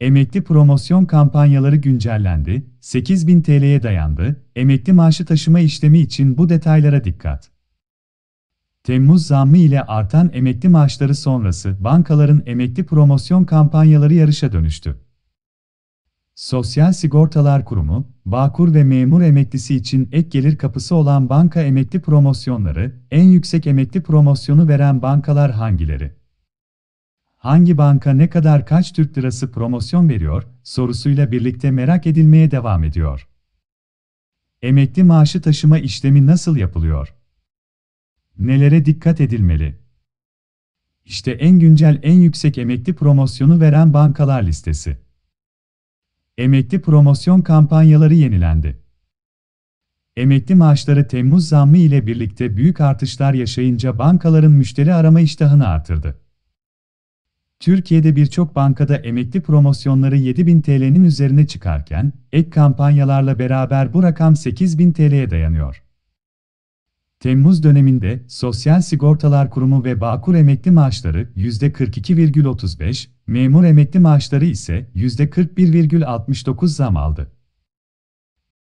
Emekli promosyon kampanyaları güncellendi, 8000 TL'ye dayandı, emekli maaşı taşıma işlemi için bu detaylara dikkat. Temmuz zammı ile artan emekli maaşları sonrası bankaların emekli promosyon kampanyaları yarışa dönüştü. Sosyal Sigortalar Kurumu, Bağkur ve memur emeklisi için ek gelir kapısı olan banka emekli promosyonları, en yüksek emekli promosyonu veren bankalar hangileri? hangi banka ne kadar kaç Türk lirası promosyon veriyor sorusuyla birlikte merak edilmeye devam ediyor. Emekli maaşı taşıma işlemi nasıl yapılıyor? Nelere dikkat edilmeli? İşte en güncel en yüksek emekli promosyonu veren bankalar listesi. Emekli promosyon kampanyaları yenilendi. Emekli maaşları Temmuz zammı ile birlikte büyük artışlar yaşayınca bankaların müşteri arama iştahını artırdı. Türkiye'de birçok bankada emekli promosyonları 7000 TL'nin üzerine çıkarken, ek kampanyalarla beraber bu rakam 8000 TL'ye dayanıyor. Temmuz döneminde Sosyal Sigortalar Kurumu ve Bağkur emekli maaşları %42,35, memur emekli maaşları ise %41,69 zam aldı.